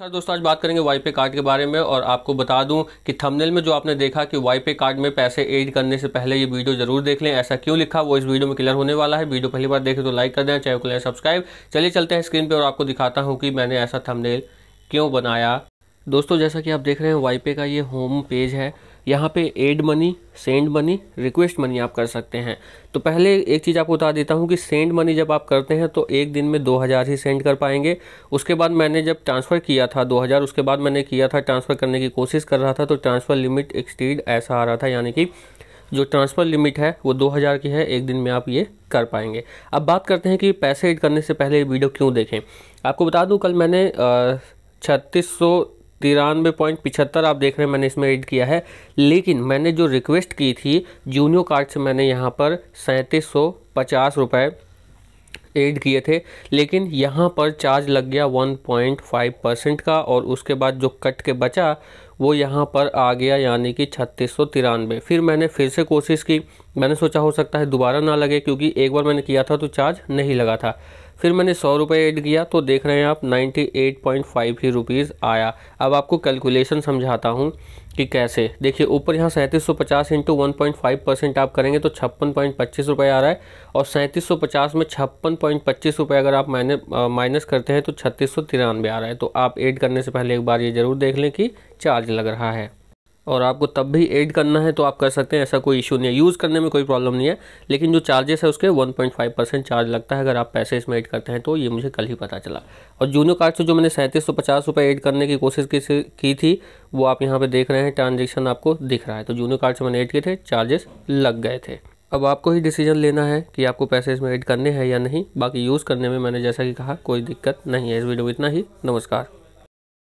sir दोस्तों आज बात करेंगे वाईपे कार्ड के बारे में और आपको बता दूं कि थंबनेल में जो आपने देखा कि वाईपे कार्ड में पैसे एड करने से पहले ये वीडियो जरूर देख लें ऐसा क्यों लिखा वो इस वीडियो में क्लियर होने वाला है वीडियो पहली बार देखें तो लाइक कर दें चैनल को लें सब्सक्राइब चलिए चलते हैं स्क्रीन पर और आपको दिखाता हूँ कि मैंने ऐसा थमनेल क्यों बनाया दोस्तों जैसा कि आप देख रहे हैं वाईपे का ये होम पेज है यहाँ पे add money send money request money आप कर सकते हैं तो पहले एक चीज़ आपको बता देता हूँ कि सेंड मनी जब आप करते हैं तो एक दिन में 2000 ही सेंड कर पाएंगे उसके बाद मैंने जब ट्रांसफ़र किया था 2000 उसके बाद मैंने किया था ट्रांसफ़र करने की कोशिश कर रहा था तो ट्रांसफ़र लिमिट एक्सटीड ऐसा आ रहा था यानी कि जो ट्रांसफ़र लिमिट है वो 2000 की है एक दिन में आप ये कर पाएंगे अब बात करते हैं कि पैसे एड करने से पहले वीडियो क्यों देखें आपको बता दूँ कल मैंने छत्तीस सौ तिरानवे पॉइंट पिछहत्तर आप देख रहे हैं मैंने इसमें ऐड किया है लेकिन मैंने जो रिक्वेस्ट की थी जूनियो कार्ड से मैंने यहाँ पर सैंतीस सौ पचास रुपये एड किए थे लेकिन यहाँ पर चार्ज लग गया 1.5 परसेंट का और उसके बाद जो कट के बचा वो यहाँ पर आ गया यानी कि छत्तीस सौ तिरानवे फिर मैंने फिर से कोशिश की मैंने सोचा हो सकता है दोबारा ना लगे क्योंकि एक बार मैंने किया था तो चार्ज नहीं लगा था फिर मैंने सौ रुपये ऐड किया तो देख रहे हैं आप नाइन्टी एट पॉइंट फाइव ही रुपीज़ आया अब आपको कैलकुलेशन समझाता हूँ कि कैसे देखिए ऊपर यहाँ सैंतीस सौ पचास into one point five percent आप करेंगे तो छप्पन पॉइंट पच्चीस रुपये आ रहा है और सैंतीस सौ पचास में छप्पन पॉइंट पच्चीस रुपये अगर आप माइने माइनस करते हैं तो छत्तीस सौ तिरानवे आ रहा है तो आप ऐड करने से पहले एक बार ये ज़रूर देख लें कि चार्ज लग रहा है और आपको तब भी ऐड करना है तो आप कर सकते हैं ऐसा कोई इशू नहीं है यूज़ करने में कोई प्रॉब्लम नहीं है लेकिन जो चार्जेस है उसके 1.5 परसेंट चार्ज लगता है अगर आप पैसे इसमें ऐड करते हैं तो ये मुझे कल ही पता चला और जूनियो कार्ड से जो मैंने सैंतीस सौ पचास रुपये ऐड करने की कोशिश की थी वो आप यहाँ पर देख रहे हैं ट्रांजेक्शन आपको दिख रहा है तो जूनियो कार्ड से मैंने ऐड किए थे चार्जेस लग गए थे अब आपको ही डिसीजन लेना है कि आपको पैसे इसमें ऐड करने हैं या नहीं बाकी यूज़ करने में मैंने जैसा कि कहा कोई दिक्कत नहीं है इस वीडियो में इतना ही नमस्कार